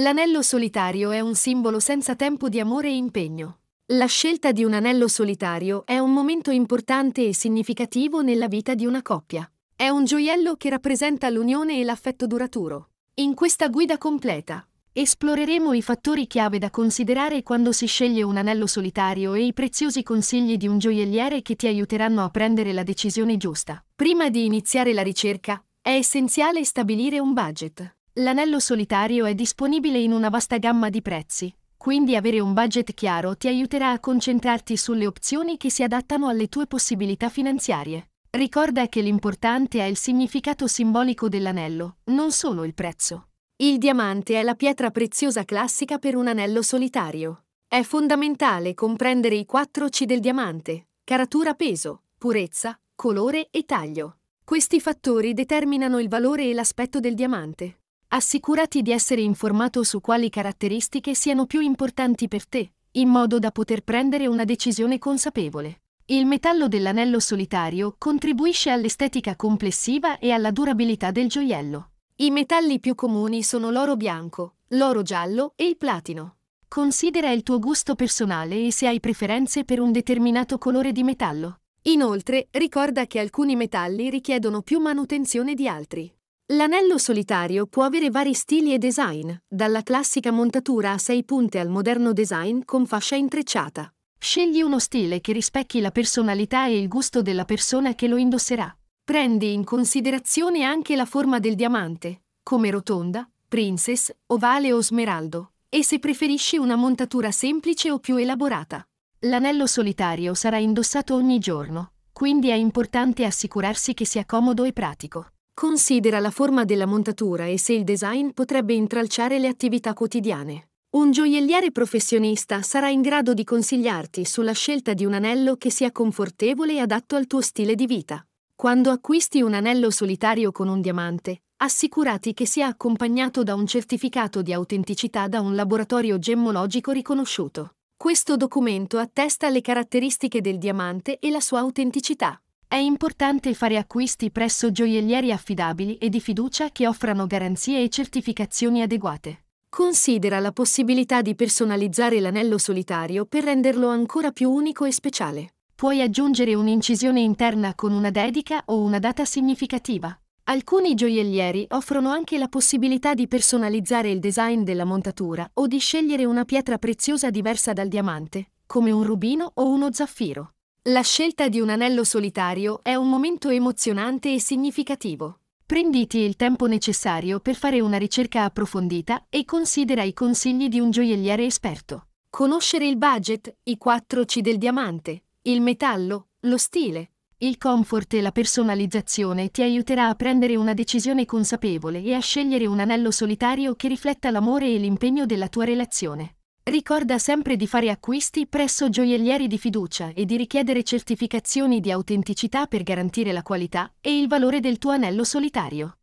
L'anello solitario è un simbolo senza tempo di amore e impegno. La scelta di un anello solitario è un momento importante e significativo nella vita di una coppia. È un gioiello che rappresenta l'unione e l'affetto duraturo. In questa guida completa esploreremo i fattori chiave da considerare quando si sceglie un anello solitario e i preziosi consigli di un gioielliere che ti aiuteranno a prendere la decisione giusta. Prima di iniziare la ricerca, è essenziale stabilire un budget. L'anello solitario è disponibile in una vasta gamma di prezzi, quindi avere un budget chiaro ti aiuterà a concentrarti sulle opzioni che si adattano alle tue possibilità finanziarie. Ricorda che l'importante è il significato simbolico dell'anello, non solo il prezzo. Il diamante è la pietra preziosa classica per un anello solitario. È fondamentale comprendere i 4 C del diamante, caratura peso, purezza, colore e taglio. Questi fattori determinano il valore e l'aspetto del diamante assicurati di essere informato su quali caratteristiche siano più importanti per te, in modo da poter prendere una decisione consapevole. Il metallo dell'anello solitario contribuisce all'estetica complessiva e alla durabilità del gioiello. I metalli più comuni sono l'oro bianco, l'oro giallo e il platino. Considera il tuo gusto personale e se hai preferenze per un determinato colore di metallo. Inoltre, ricorda che alcuni metalli richiedono più manutenzione di altri. L'anello solitario può avere vari stili e design, dalla classica montatura a sei punte al moderno design con fascia intrecciata. Scegli uno stile che rispecchi la personalità e il gusto della persona che lo indosserà. Prendi in considerazione anche la forma del diamante, come rotonda, princess, ovale o smeraldo, e se preferisci una montatura semplice o più elaborata. L'anello solitario sarà indossato ogni giorno, quindi è importante assicurarsi che sia comodo e pratico. Considera la forma della montatura e se il design potrebbe intralciare le attività quotidiane. Un gioielliere professionista sarà in grado di consigliarti sulla scelta di un anello che sia confortevole e adatto al tuo stile di vita. Quando acquisti un anello solitario con un diamante, assicurati che sia accompagnato da un certificato di autenticità da un laboratorio gemmologico riconosciuto. Questo documento attesta le caratteristiche del diamante e la sua autenticità. È importante fare acquisti presso gioiellieri affidabili e di fiducia che offrano garanzie e certificazioni adeguate. Considera la possibilità di personalizzare l'anello solitario per renderlo ancora più unico e speciale. Puoi aggiungere un'incisione interna con una dedica o una data significativa. Alcuni gioiellieri offrono anche la possibilità di personalizzare il design della montatura o di scegliere una pietra preziosa diversa dal diamante, come un rubino o uno zaffiro. La scelta di un anello solitario è un momento emozionante e significativo. Prenditi il tempo necessario per fare una ricerca approfondita e considera i consigli di un gioielliere esperto. Conoscere il budget, i 4C del diamante, il metallo, lo stile, il comfort e la personalizzazione ti aiuterà a prendere una decisione consapevole e a scegliere un anello solitario che rifletta l'amore e l'impegno della tua relazione. Ricorda sempre di fare acquisti presso gioiellieri di fiducia e di richiedere certificazioni di autenticità per garantire la qualità e il valore del tuo anello solitario.